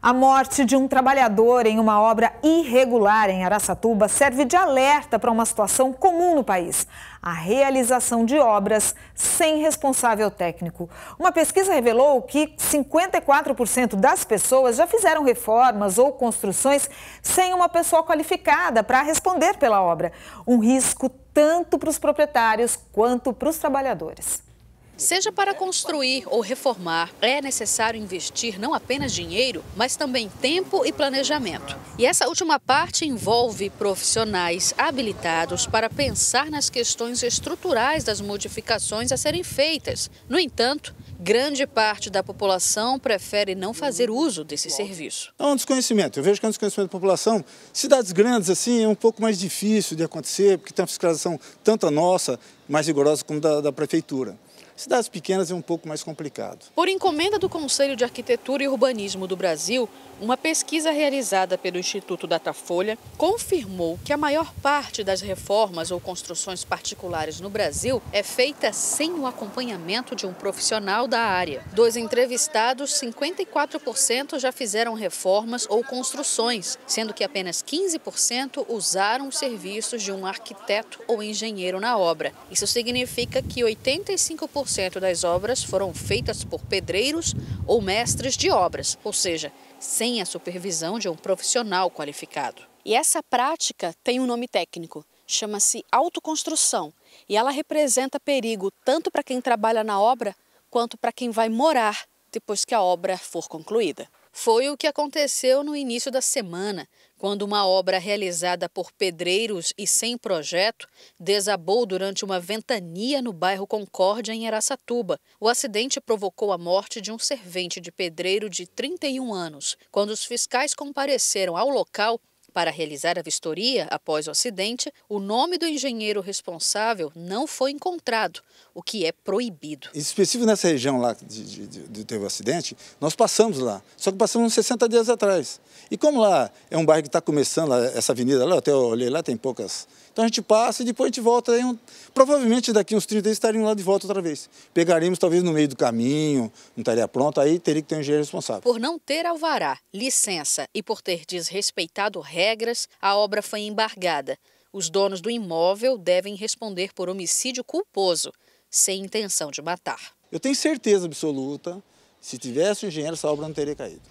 A morte de um trabalhador em uma obra irregular em Araçatuba serve de alerta para uma situação comum no país: a realização de obras sem responsável técnico. Uma pesquisa revelou que 54% das pessoas já fizeram reformas ou construções sem uma pessoa qualificada para responder pela obra. Um risco tanto para os proprietários quanto para os trabalhadores. Seja para construir ou reformar, é necessário investir não apenas dinheiro, mas também tempo e planejamento. E essa última parte envolve profissionais habilitados para pensar nas questões estruturais das modificações a serem feitas. No entanto, grande parte da população prefere não fazer uso desse serviço. É um desconhecimento. Eu vejo que é um desconhecimento da população. Cidades grandes, assim, é um pouco mais difícil de acontecer, porque tem uma fiscalização tanto a nossa, mais rigorosa, como da, da prefeitura. Cidades pequenas é um pouco mais complicado. Por encomenda do Conselho de Arquitetura e Urbanismo do Brasil, uma pesquisa realizada pelo Instituto Datafolha confirmou que a maior parte das reformas ou construções particulares no Brasil é feita sem o acompanhamento de um profissional da área. Dos entrevistados, 54% já fizeram reformas ou construções, sendo que apenas 15% usaram os serviços de um arquiteto ou engenheiro na obra. Isso significa que 85% 90% das obras foram feitas por pedreiros ou mestres de obras, ou seja, sem a supervisão de um profissional qualificado. E essa prática tem um nome técnico, chama-se autoconstrução, e ela representa perigo tanto para quem trabalha na obra quanto para quem vai morar depois que a obra for concluída. Foi o que aconteceu no início da semana, quando uma obra realizada por pedreiros e sem projeto desabou durante uma ventania no bairro Concórdia, em Araçatuba. O acidente provocou a morte de um servente de pedreiro de 31 anos. Quando os fiscais compareceram ao local, para realizar a vistoria após o acidente, o nome do engenheiro responsável não foi encontrado, o que é proibido. Específico nessa região lá de, de, de teve o acidente, nós passamos lá, só que passamos 60 dias atrás. E como lá é um bairro que está começando, é, essa avenida lá, até eu olhei lá, tem poucas. Então a gente passa e depois a gente volta. Aí um, provavelmente daqui uns 30 dias estariam lá de volta outra vez. Pegaríamos talvez no meio do caminho, não estaria pronto, aí teria que ter um engenheiro responsável. Por não ter alvará, licença e por ter desrespeitado resto, regras, a obra foi embargada. Os donos do imóvel devem responder por homicídio culposo, sem intenção de matar. Eu tenho certeza absoluta, se tivesse o engenheiro, essa obra não teria caído.